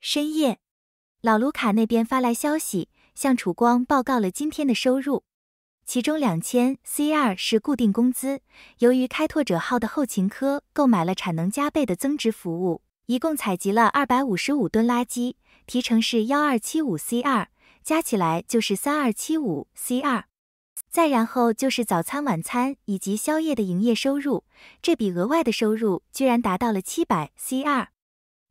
深夜，老卢卡那边发来消息，向楚光报告了今天的收入。其中两千 C 二是固定工资，由于开拓者号的后勤科购买了产能加倍的增值服务，一共采集了二百五十五吨垃圾，提成是幺二七五 C 二，加起来就是三二七五 C 二。再然后就是早餐、晚餐以及宵夜的营业收入，这笔额外的收入居然达到了七百 C 二。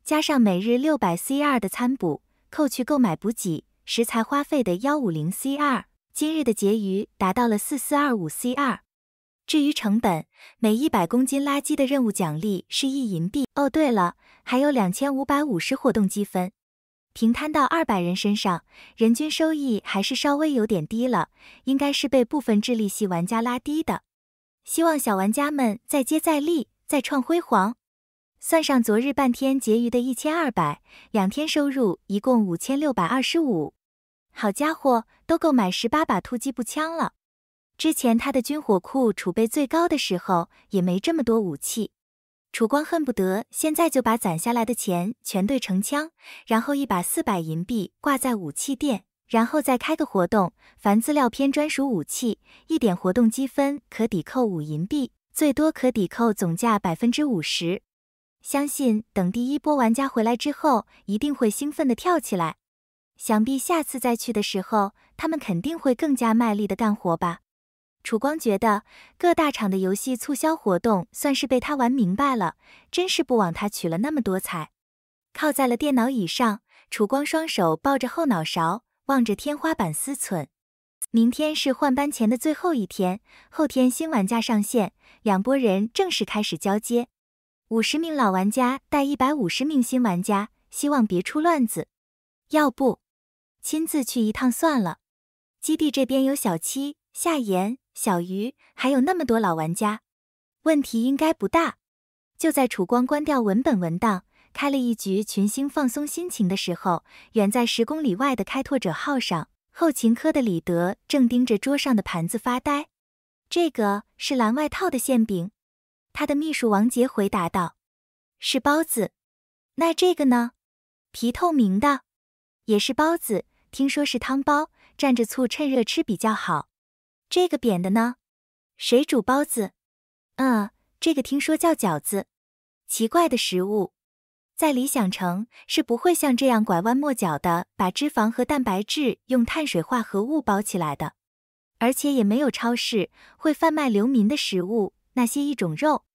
加上每日六百 CR 的餐补，扣去购买补给食材花费的幺五零 CR，今日的结余达到了四四二五 CR。至于成本，每一百公斤垃圾的任务奖励是一银币。哦，对了，还有两千五百五十活动积分，平摊到二百人身上，人均收益还是稍微有点低了，应该是被部分智力系玩家拉低的。希望小玩家们再接再厉，再创辉煌。算上昨日半天结余的一千二百，两天收入一共五千六百二十五。好家伙，都够买十八把突击步枪了。之前他的军火库储备最高的时候也没这么多武器。楚光恨不得现在就把攒下来的钱全兑成枪，然后一把四百银币挂在武器店，然后再开个活动，凡资料片专属武器，一点活动积分可抵扣五银币，最多可抵扣总价百分之五十。相信等第一波玩家回来之后，一定会兴奋地跳起来。想必下次再去的时候，他们肯定会更加卖力地干活吧。楚光觉得各大厂的游戏促销活动算是被他玩明白了，真是不枉他取了那么多彩。靠在了电脑椅上，楚光双手抱着后脑勺，望着天花板思忖：明天是换班前的最后一天，后天新玩家上线，两拨人正式开始交接。五十名老玩家带一百五十名新玩家，希望别出乱子。要不，亲自去一趟算了。基地这边有小七、夏言、小鱼，还有那么多老玩家，问题应该不大。就在楚光关掉文本文档，开了一局群星放松心情的时候，远在十公里外的开拓者号上，后勤科的李德正盯着桌上的盘子发呆。这个是蓝外套的馅饼。他的秘书王杰回答道：“是包子，那这个呢？皮透明的，也是包子。听说是汤包，蘸着醋，趁热吃比较好。这个扁的呢？水煮包子。嗯，这个听说叫饺子。奇怪的食物，在理想城是不会像这样拐弯抹角的把脂肪和蛋白质用碳水化合物包起来的，而且也没有超市会贩卖流民的食物，那些一种肉。”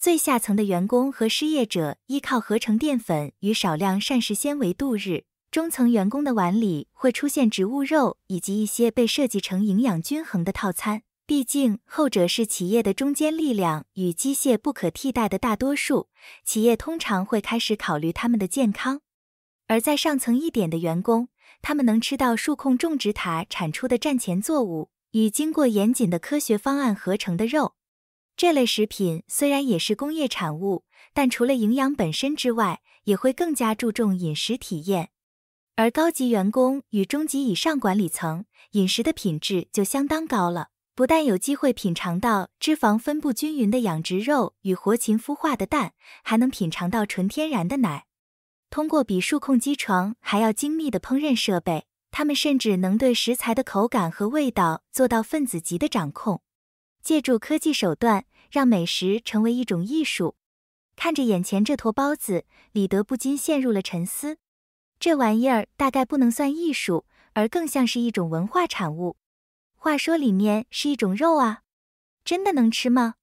最下层的员工和失业者依靠合成淀粉与少量膳食纤维度日。中层员工的碗里会出现植物肉以及一些被设计成营养均衡的套餐，毕竟后者是企业的中坚力量与机械不可替代的大多数。企业通常会开始考虑他们的健康。而在上层一点的员工，他们能吃到数控种植塔产出的战前作物与经过严谨的科学方案合成的肉。这类食品虽然也是工业产物，但除了营养本身之外，也会更加注重饮食体验。而高级员工与中级以上管理层饮食的品质就相当高了，不但有机会品尝到脂肪分布均匀的养殖肉与活禽孵化的蛋，还能品尝到纯天然的奶。通过比数控机床还要精密的烹饪设备，他们甚至能对食材的口感和味道做到分子级的掌控。借助科技手段。让美食成为一种艺术。看着眼前这坨包子，李德不禁陷入了沉思。这玩意儿大概不能算艺术，而更像是一种文化产物。话说里面是一种肉啊，真的能吃吗？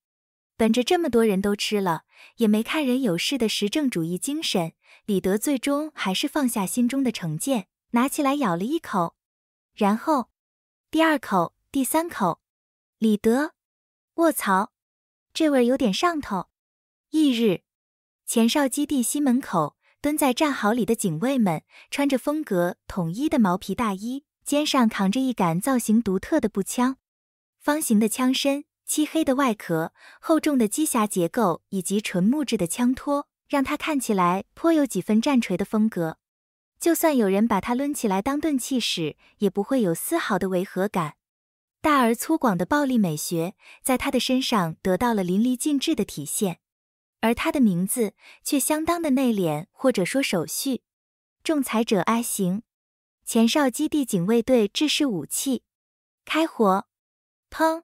本着这么多人都吃了，也没看人有事的实证主义精神，李德最终还是放下心中的成见，拿起来咬了一口。然后，第二口，第三口，李德，卧槽！这味儿有点上头。翌日，前哨基地西门口蹲在战壕里的警卫们，穿着风格统一的毛皮大衣，肩上扛着一杆造型独特的步枪。方形的枪身、漆黑的外壳、厚重的机匣结构以及纯木质的枪托，让它看起来颇有几分战锤的风格。就算有人把它抡起来当钝器使，也不会有丝毫的违和感。大而粗犷的暴力美学在他的身上得到了淋漓尽致的体现，而他的名字却相当的内敛，或者说手续。仲裁者 I 型，前哨基地警卫队制式武器。开火！砰！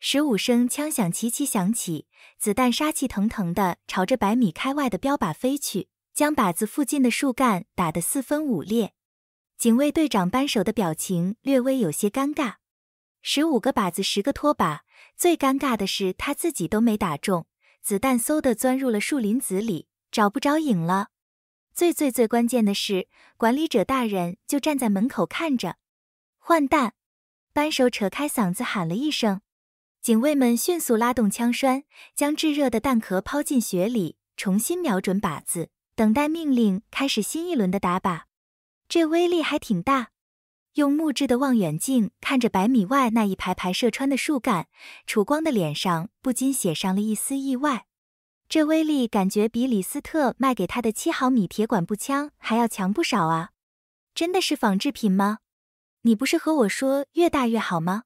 十五声枪响齐齐响起，子弹杀气腾腾的朝着百米开外的标靶飞去，将靶子附近的树干打得四分五裂。警卫队长扳手的表情略微有些尴尬。十五个靶子，十个拖把，最尴尬的是，他自己都没打中，子弹嗖的钻入了树林子里，找不着影了。最最最关键的是，管理者大人就站在门口看着。换弹！扳手扯开嗓子喊了一声。警卫们迅速拉动枪栓，将炙热的弹壳抛进雪里，重新瞄准靶子，等待命令开始新一轮的打靶。这威力还挺大。用木质的望远镜看着百米外那一排排射穿的树干，楚光的脸上不禁写上了一丝意外。这威力感觉比李斯特卖给他的七毫米铁管步枪还要强不少啊！真的是仿制品吗？你不是和我说越大越好吗？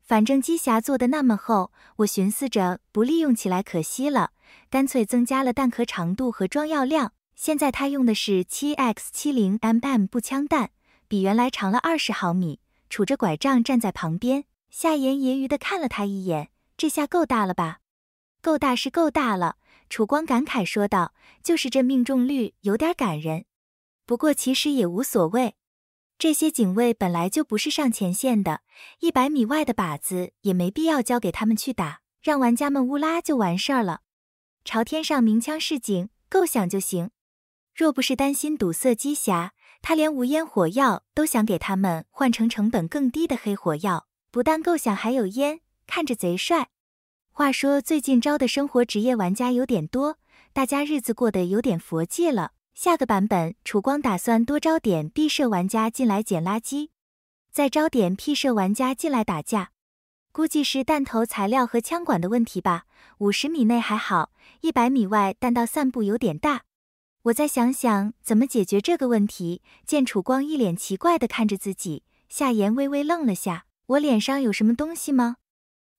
反正机匣做的那么厚，我寻思着不利用起来可惜了，干脆增加了弹壳长度和装药量。现在他用的是七 x 七零 mm 步枪弹。比原来长了二十毫米，杵着拐杖站在旁边，夏言揶揄地看了他一眼：“这下够大了吧？”“够大是够大了。”楚光感慨说道，“就是这命中率有点感人，不过其实也无所谓。这些警卫本来就不是上前线的，一百米外的靶子也没必要交给他们去打，让玩家们乌拉就完事儿了。朝天上鸣枪示警，够响就行。若不是担心堵塞机匣。”他连无烟火药都想给他们换成成本更低的黑火药，不但够响，还有烟，看着贼帅。话说最近招的生活职业玩家有点多，大家日子过得有点佛系了。下个版本楚光打算多招点 B 射玩家进来捡垃圾，再招点 P 射玩家进来打架。估计是弹头材料和枪管的问题吧。五十米内还好，一百米外弹道散布有点大。我再想想怎么解决这个问题。见楚光一脸奇怪的看着自己，夏言微微愣了下。我脸上有什么东西吗？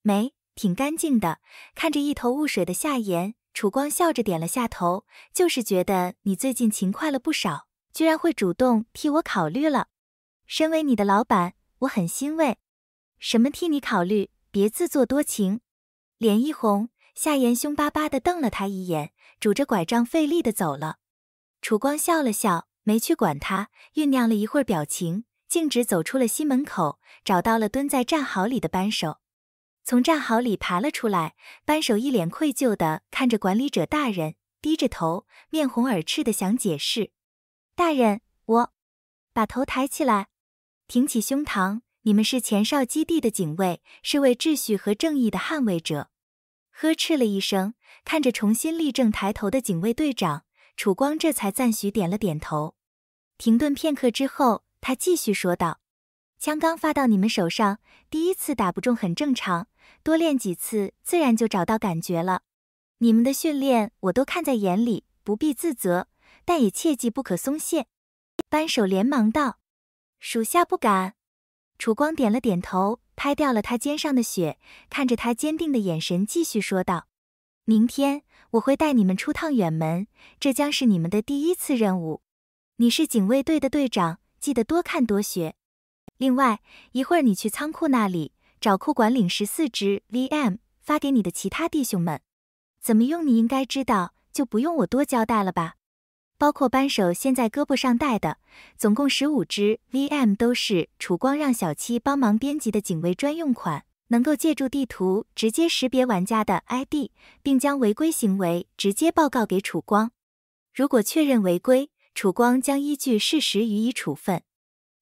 没，挺干净的。看着一头雾水的夏言，楚光笑着点了下头，就是觉得你最近勤快了不少，居然会主动替我考虑了。身为你的老板，我很欣慰。什么替你考虑？别自作多情。脸一红，夏言凶巴巴的瞪了他一眼，拄着拐杖费力的走了。楚光笑了笑，没去管他，酝酿了一会儿表情，径直走出了西门口，找到了蹲在战壕里的扳手，从战壕里爬了出来。扳手一脸愧疚的看着管理者大人，低着头，面红耳赤的想解释：“大人，我……”把头抬起来，挺起胸膛。你们是前哨基地的警卫，是为秩序和正义的捍卫者。”呵斥了一声，看着重新立正抬头的警卫队长。楚光这才赞许点了点头，停顿片刻之后，他继续说道：“枪刚发到你们手上，第一次打不中很正常，多练几次自然就找到感觉了。你们的训练我都看在眼里，不必自责，但也切记不可松懈。”扳手连忙道：“属下不敢。”楚光点了点头，拍掉了他肩上的血，看着他坚定的眼神，继续说道。明天我会带你们出趟远门，这将是你们的第一次任务。你是警卫队的队长，记得多看多学。另外，一会儿你去仓库那里找库管领十四只 VM 发给你的其他弟兄们，怎么用你应该知道，就不用我多交代了吧。包括扳手现在胳膊上戴的，总共十五只 VM 都是楚光让小七帮忙编辑的警卫专用款。能够借助地图直接识别玩家的 ID，并将违规行为直接报告给楚光。如果确认违规，楚光将依据事实予以处分。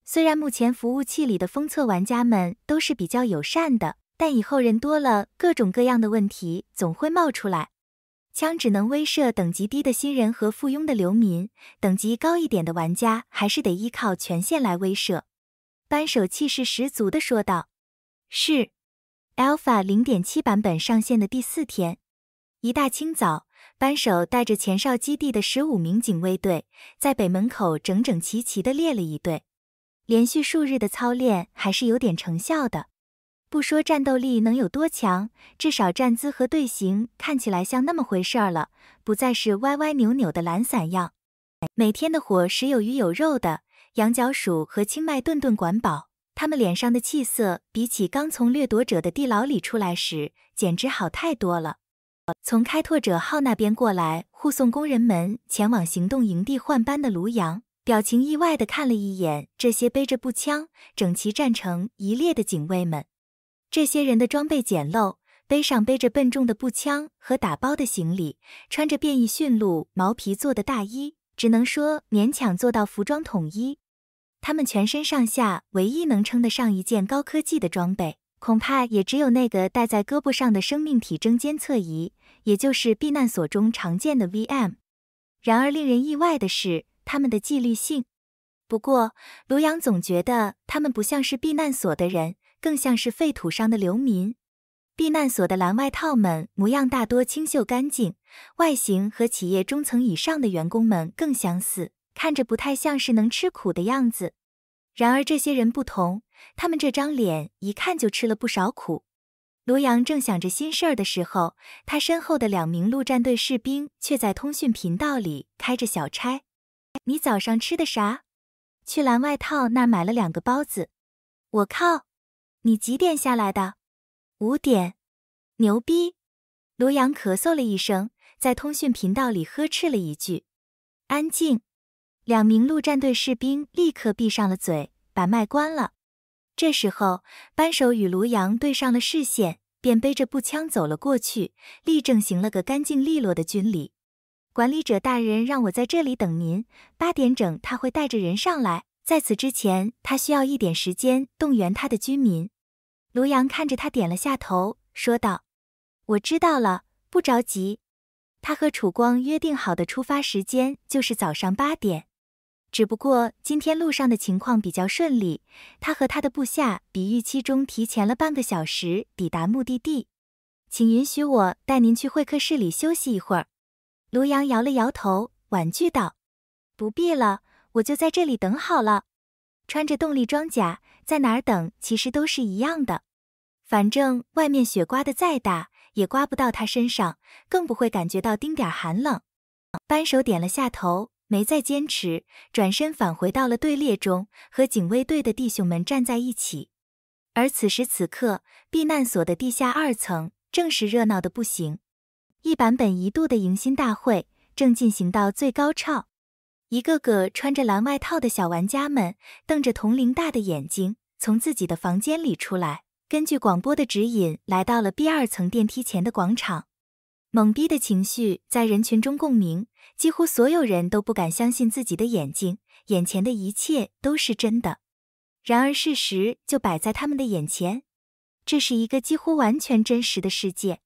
虽然目前服务器里的封测玩家们都是比较友善的，但以后人多了，各种各样的问题总会冒出来。枪只能威慑等级低的新人和附庸的流民，等级高一点的玩家还是得依靠权限来威慑。扳手气势十足地说道：“是。” Alpha 0.7版本上线的第四天，一大清早，扳手带着前哨基地的十五名警卫队，在北门口整整齐齐地列了一队。连续数日的操练还是有点成效的，不说战斗力能有多强，至少站姿和队形看起来像那么回事儿了，不再是歪歪扭扭的懒散样。每天的伙食有鱼有肉的，羊角薯和青麦顿顿管饱。他们脸上的气色，比起刚从掠夺者的地牢里出来时，简直好太多了。从开拓者号那边过来护送工人们前往行动营地换班的卢阳，表情意外地看了一眼这些背着步枪、整齐站成一列的警卫们。这些人的装备简陋，背上背着笨重的步枪和打包的行李，穿着变异驯鹿毛皮做的大衣，只能说勉强做到服装统一。他们全身上下唯一能称得上一件高科技的装备，恐怕也只有那个戴在胳膊上的生命体征监测仪，也就是避难所中常见的 VM。然而令人意外的是，他们的纪律性。不过，卢阳总觉得他们不像是避难所的人，更像是废土上的流民。避难所的蓝外套们模样大多清秀干净，外形和企业中层以上的员工们更相似。看着不太像是能吃苦的样子，然而这些人不同，他们这张脸一看就吃了不少苦。罗阳正想着心事儿的时候，他身后的两名陆战队士兵却在通讯频道里开着小差：“你早上吃的啥？去蓝外套那买了两个包子。”“我靠，你几点下来的？”“五点。”“牛逼！”罗阳咳嗽了一声，在通讯频道里呵斥了一句：“安静。”两名陆战队士兵立刻闭上了嘴，把麦关了。这时候，扳手与卢阳对上了视线，便背着步枪走了过去，立正行了个干净利落的军礼。管理者大人让我在这里等您，八点整他会带着人上来。在此之前，他需要一点时间动员他的居民。卢阳看着他，点了下头，说道：“我知道了，不着急。”他和楚光约定好的出发时间就是早上八点。只不过今天路上的情况比较顺利，他和他的部下比预期中提前了半个小时抵达目的地。请允许我带您去会客室里休息一会儿。卢阳摇了摇头，婉拒道：“不必了，我就在这里等好了。穿着动力装甲，在哪儿等其实都是一样的。反正外面雪刮的再大，也刮不到他身上，更不会感觉到丁点寒冷。”扳手点了下头。没再坚持，转身返回到了队列中，和警卫队的弟兄们站在一起。而此时此刻，避难所的地下二层正是热闹的不行，一版本一度的迎新大会正进行到最高潮。一个个穿着蓝外套的小玩家们，瞪着铜铃大的眼睛，从自己的房间里出来，根据广播的指引，来到了 B 二层电梯前的广场。懵逼的情绪在人群中共鸣，几乎所有人都不敢相信自己的眼睛，眼前的一切都是真的。然而事实就摆在他们的眼前，这是一个几乎完全真实的世界，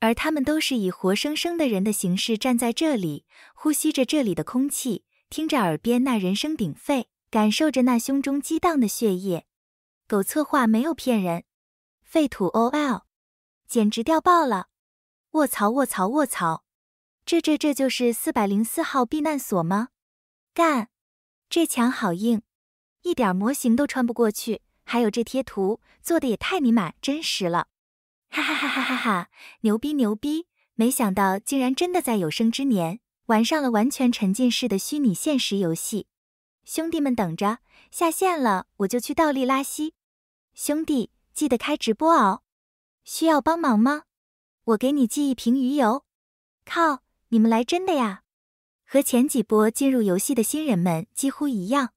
而他们都是以活生生的人的形式站在这里，呼吸着这里的空气，听着耳边那人声鼎沸，感受着那胸中激荡的血液。狗策划没有骗人，废土 OL，简直掉爆了。卧槽卧槽卧槽，这这这就是四百零四号避难所吗？干，这墙好硬，一点模型都穿不过去。还有这贴图做的也太尼玛真实了，哈哈哈哈哈哈！牛逼牛逼！没想到竟然真的在有生之年玩上了完全沉浸式的虚拟现实游戏。兄弟们等着，下线了我就去倒立拉稀。兄弟记得开直播哦。需要帮忙吗？我给你寄一瓶鱼油，靠！你们来真的呀？和前几波进入游戏的新人们几乎一样，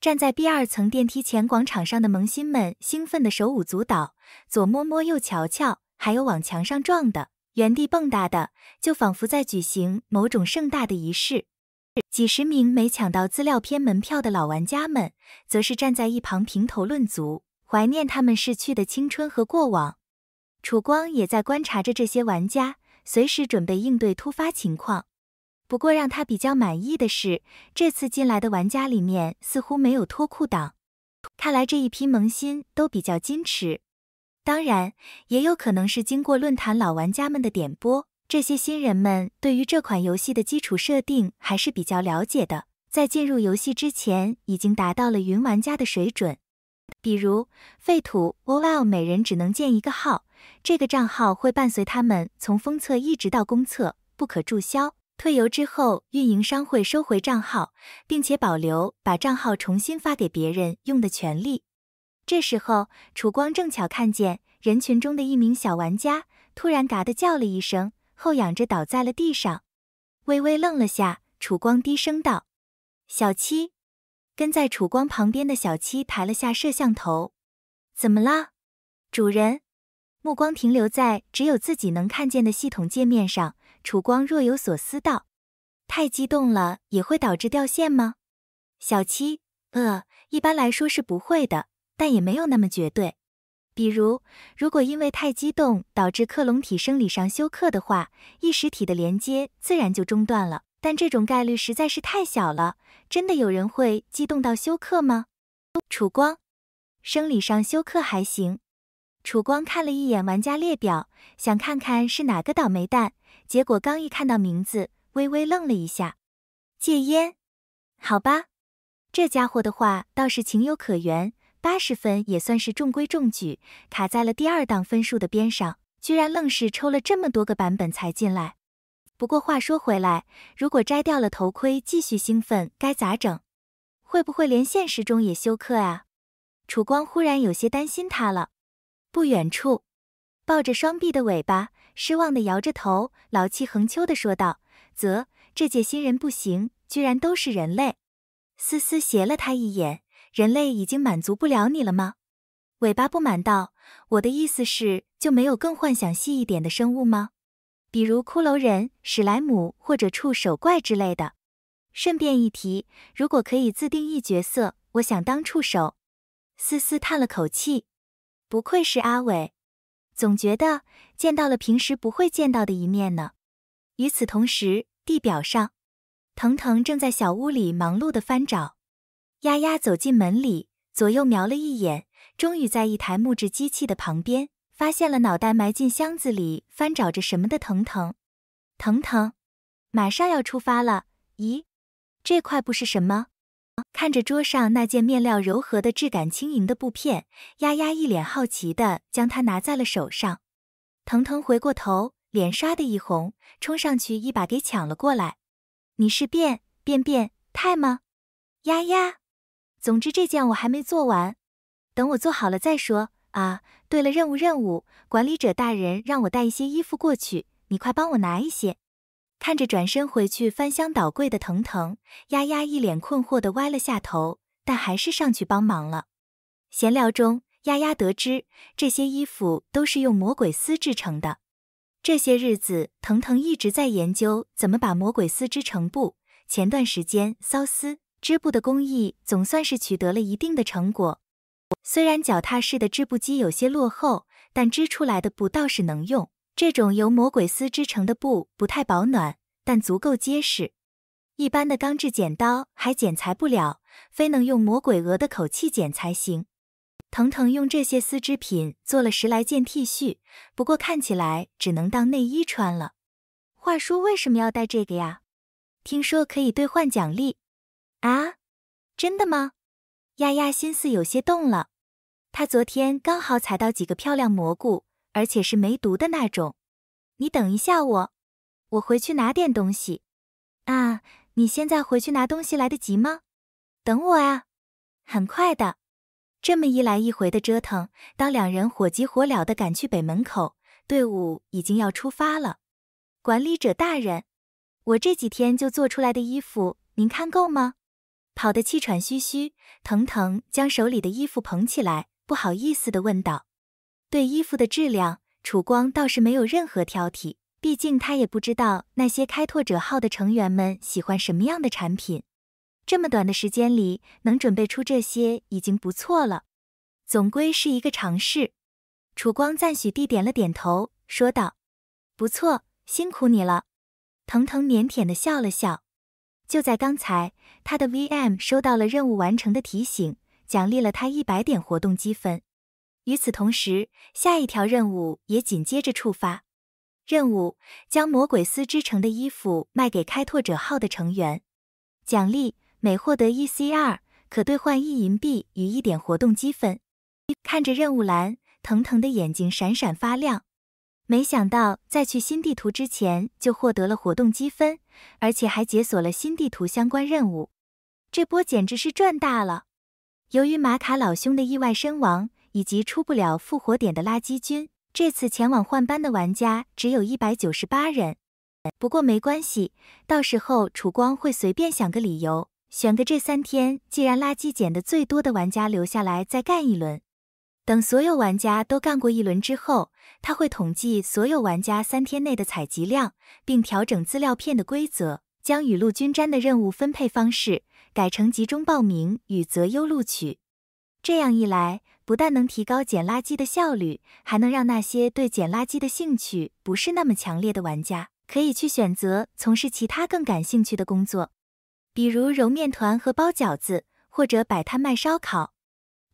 站在 B 二层电梯前广场上的萌新们兴奋的手舞足蹈，左摸摸右瞧瞧，还有往墙上撞的、原地蹦跶的，就仿佛在举行某种盛大的仪式。几十名没抢到资料片门票的老玩家们，则是站在一旁评头论足，怀念他们逝去的青春和过往。楚光也在观察着这些玩家，随时准备应对突发情况。不过让他比较满意的是，这次进来的玩家里面似乎没有脱裤党，看来这一批萌新都比较矜持。当然，也有可能是经过论坛老玩家们的点拨，这些新人们对于这款游戏的基础设定还是比较了解的，在进入游戏之前已经达到了云玩家的水准。比如废土 OL，每人只能建一个号，这个账号会伴随他们从封测一直到公测，不可注销。退游之后，运营商会收回账号，并且保留把账号重新发给别人用的权利。这时候，楚光正巧看见人群中的一名小玩家突然嘎的叫了一声，后仰着倒在了地上。微微愣了下，楚光低声道：“小七。”跟在楚光旁边的小七抬了下摄像头，怎么了，主人？目光停留在只有自己能看见的系统界面上。楚光若有所思道：“太激动了，也会导致掉线吗？”小七，呃，一般来说是不会的，但也没有那么绝对。比如，如果因为太激动导致克隆体生理上休克的话，意识体的连接自然就中断了。但这种概率实在是太小了，真的有人会激动到休克吗？楚光，生理上休克还行。楚光看了一眼玩家列表，想看看是哪个倒霉蛋，结果刚一看到名字，微微愣了一下。戒烟？好吧，这家伙的话倒是情有可原。八十分也算是中规中矩，卡在了第二档分数的边上，居然愣是抽了这么多个版本才进来。不过话说回来，如果摘掉了头盔继续兴奋，该咋整？会不会连现实中也休克啊？楚光忽然有些担心他了。不远处，抱着双臂的尾巴失望的摇着头，老气横秋的说道：“啧，这届新人不行，居然都是人类。”思思斜了他一眼：“人类已经满足不了你了吗？”尾巴不满道：“我的意思是，就没有更幻想细一点的生物吗？”比如骷髅人、史莱姆或者触手怪之类的。顺便一提，如果可以自定义角色，我想当触手。思思叹了口气，不愧是阿伟，总觉得见到了平时不会见到的一面呢。与此同时，地表上，腾腾正在小屋里忙碌地翻找。丫丫走进门里，左右瞄了一眼，终于在一台木质机器的旁边。发现了脑袋埋进箱子里翻找着什么的腾腾，腾腾，马上要出发了。咦，这块不是什么？看着桌上那件面料柔和的质感轻盈的布片，丫丫一脸好奇的将它拿在了手上。腾腾回过头，脸唰的一红，冲上去一把给抢了过来。你是变变变态吗？丫丫，总之这件我还没做完，等我做好了再说。啊，对了，任务任务，管理者大人让我带一些衣服过去，你快帮我拿一些。看着转身回去翻箱倒柜的腾腾，丫丫一脸困惑的歪了下头，但还是上去帮忙了。闲聊中，丫丫得知这些衣服都是用魔鬼丝制成的。这些日子，腾腾一直在研究怎么把魔鬼丝织成布，前段时间，骚丝织布的工艺总算是取得了一定的成果。虽然脚踏式的织布机有些落后，但织出来的布倒是能用。这种由魔鬼丝织成的布不太保暖，但足够结实。一般的钢制剪刀还剪裁不了，非能用魔鬼鹅的口气剪才行。腾腾用这些丝织品做了十来件 T 恤，不过看起来只能当内衣穿了。话说为什么要带这个呀？听说可以兑换奖励。啊？真的吗？丫丫心思有些动了，她昨天刚好采到几个漂亮蘑菇，而且是没毒的那种。你等一下我，我回去拿点东西。啊，你现在回去拿东西来得及吗？等我呀，很快的。这么一来一回的折腾，当两人火急火燎的赶去北门口，队伍已经要出发了。管理者大人，我这几天就做出来的衣服，您看够吗？跑得气喘吁吁，腾腾将手里的衣服捧起来，不好意思的问道：“对衣服的质量，楚光倒是没有任何挑剔，毕竟他也不知道那些开拓者号的成员们喜欢什么样的产品。这么短的时间里能准备出这些已经不错了，总归是一个尝试。”楚光赞许地点了点头，说道：“不错，辛苦你了。”腾腾腼腆的笑了笑。就在刚才，他的 VM 收到了任务完成的提醒，奖励了他一百点活动积分。与此同时，下一条任务也紧接着触发，任务：将魔鬼丝织成的衣服卖给开拓者号的成员。奖励：每获得一 C R，可兑换一银币与一点活动积分。看着任务栏，腾腾的眼睛闪闪发亮。没想到在去新地图之前就获得了活动积分。而且还解锁了新地图相关任务，这波简直是赚大了。由于马卡老兄的意外身亡，以及出不了复活点的垃圾军，这次前往换班的玩家只有一百九十八人。不过没关系，到时候楚光会随便想个理由，选个这三天既然垃圾捡的最多的玩家留下来再干一轮。等所有玩家都干过一轮之后。它会统计所有玩家三天内的采集量，并调整资料片的规则，将雨露均沾的任务分配方式改成集中报名与择优录取。这样一来，不但能提高捡垃圾的效率，还能让那些对捡垃圾的兴趣不是那么强烈的玩家，可以去选择从事其他更感兴趣的工作，比如揉面团和包饺子，或者摆摊卖烧烤。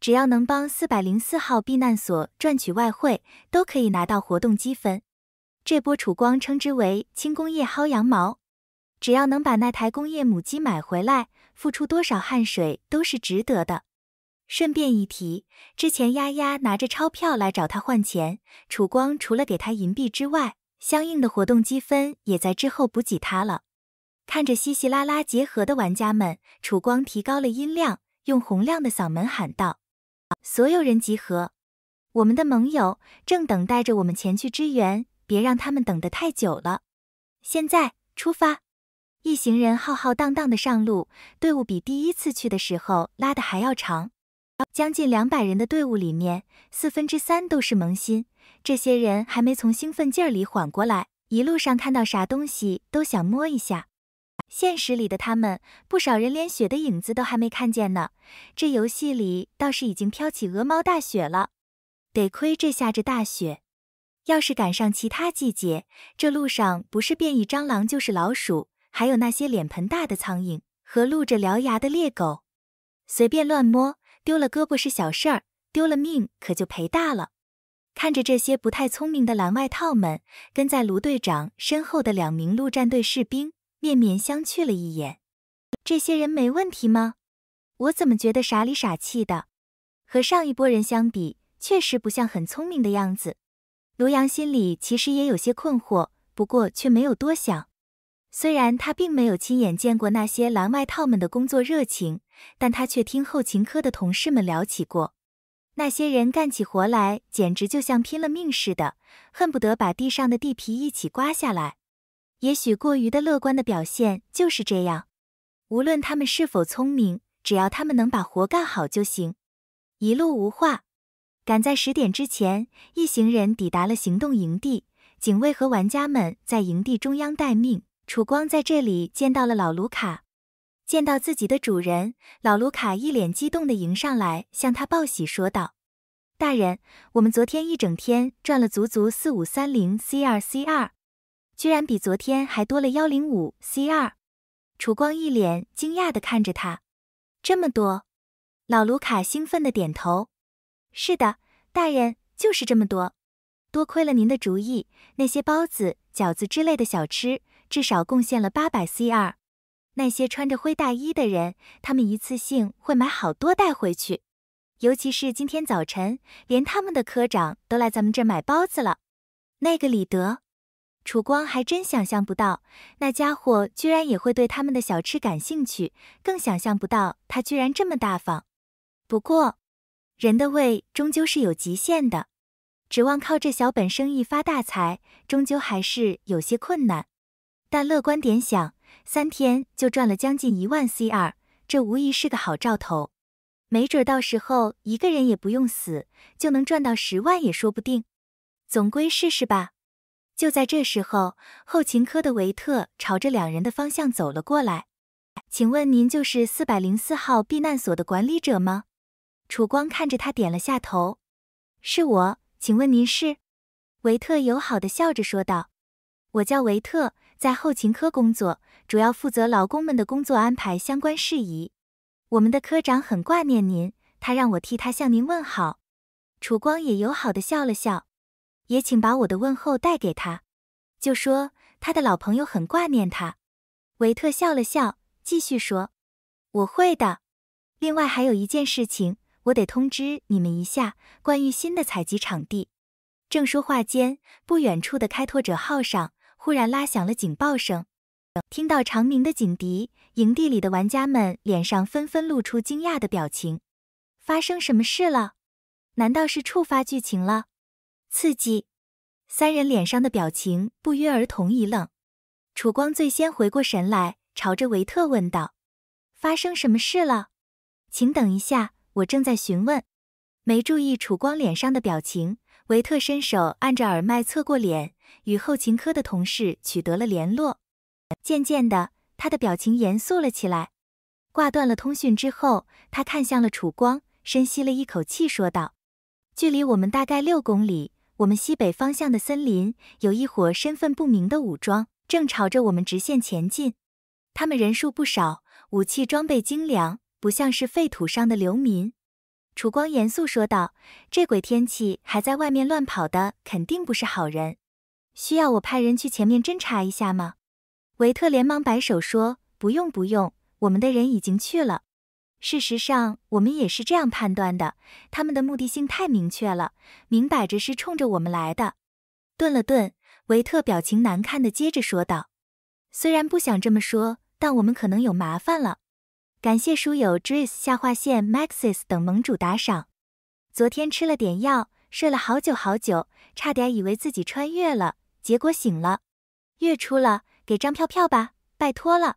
只要能帮四百零四号避难所赚取外汇，都可以拿到活动积分。这波楚光称之为轻工业薅羊毛。只要能把那台工业母机买回来，付出多少汗水都是值得的。顺便一提，之前丫丫拿着钞票来找他换钱，楚光除了给他银币之外，相应的活动积分也在之后补给他了。看着稀稀拉拉结合的玩家们，楚光提高了音量，用洪亮的嗓门喊道。所有人集合，我们的盟友正等待着我们前去支援，别让他们等得太久了。现在出发！一行人浩浩荡荡的上路，队伍比第一次去的时候拉的还要长。将近两百人的队伍里面，四分之三都是萌新，这些人还没从兴奋劲儿里缓过来，一路上看到啥东西都想摸一下。现实里的他们，不少人连雪的影子都还没看见呢。这游戏里倒是已经飘起鹅毛大雪了。得亏这下着大雪，要是赶上其他季节，这路上不是变异蟑螂就是老鼠，还有那些脸盆大的苍蝇和露着獠牙的猎狗，随便乱摸，丢了胳膊是小事儿，丢了命可就赔大了。看着这些不太聪明的蓝外套们，跟在卢队长身后的两名陆战队士兵。面面相觑了一眼，这些人没问题吗？我怎么觉得傻里傻气的？和上一波人相比，确实不像很聪明的样子。卢阳心里其实也有些困惑，不过却没有多想。虽然他并没有亲眼见过那些蓝外套们的工作热情，但他却听后勤科的同事们聊起过，那些人干起活来简直就像拼了命似的，恨不得把地上的地皮一起刮下来。也许过于的乐观的表现就是这样。无论他们是否聪明，只要他们能把活干好就行。一路无话，赶在十点之前，一行人抵达了行动营地。警卫和玩家们在营地中央待命。楚光在这里见到了老卢卡，见到自己的主人，老卢卡一脸激动地迎上来，向他报喜说道：“大人，我们昨天一整天赚了足足四五三零 C 二 C 二。”居然比昨天还多了幺零五 c 二，楚光一脸惊讶地看着他，这么多，老卢卡兴奋地点头，是的，大人就是这么多，多亏了您的主意，那些包子、饺子之类的小吃至少贡献了八百 c 二，那些穿着灰大衣的人，他们一次性会买好多带回去，尤其是今天早晨，连他们的科长都来咱们这儿买包子了，那个李德。楚光还真想象不到，那家伙居然也会对他们的小吃感兴趣，更想象不到他居然这么大方。不过，人的胃终究是有极限的，指望靠这小本生意发大财，终究还是有些困难。但乐观点想，三天就赚了将近一万 C r 这无疑是个好兆头。没准到时候一个人也不用死，就能赚到十万也说不定。总归试试吧。就在这时候，后勤科的维特朝着两人的方向走了过来。请问您就是四百零四号避难所的管理者吗？楚光看着他，点了下头。是我。请问您是？维特友好的笑着说道：“我叫维特，在后勤科工作，主要负责劳工们的工作安排相关事宜。我们的科长很挂念您，他让我替他向您问好。”楚光也友好的笑了笑。也请把我的问候带给他，就说他的老朋友很挂念他。维特笑了笑，继续说：“我会的。另外还有一件事情，我得通知你们一下，关于新的采集场地。”正说话间，不远处的开拓者号上忽然拉响了警报声。听到长鸣的警笛，营地里的玩家们脸上纷纷露出惊讶的表情。发生什么事了？难道是触发剧情了？刺激，三人脸上的表情不约而同一愣。楚光最先回过神来，朝着维特问道：“发生什么事了？”请等一下，我正在询问。没注意楚光脸上的表情，维特伸手按着耳麦，侧过脸与后勤科的同事取得了联络。渐渐的，他的表情严肃了起来。挂断了通讯之后，他看向了楚光，深吸了一口气说道：“距离我们大概六公里。”我们西北方向的森林有一伙身份不明的武装，正朝着我们直线前进。他们人数不少，武器装备精良，不像是废土上的流民。楚光严肃说道：“这鬼天气还在外面乱跑的，肯定不是好人。需要我派人去前面侦查一下吗？”维特连忙摆手说：“不用不用，我们的人已经去了。”事实上，我们也是这样判断的。他们的目的性太明确了，明摆着是冲着我们来的。顿了顿，维特表情难看的接着说道：“虽然不想这么说，但我们可能有麻烦了。”感谢书友 dris 下划线 maxis 等盟主打赏。昨天吃了点药，睡了好久好久，差点以为自己穿越了，结果醒了。月初了，给张票票吧，拜托了。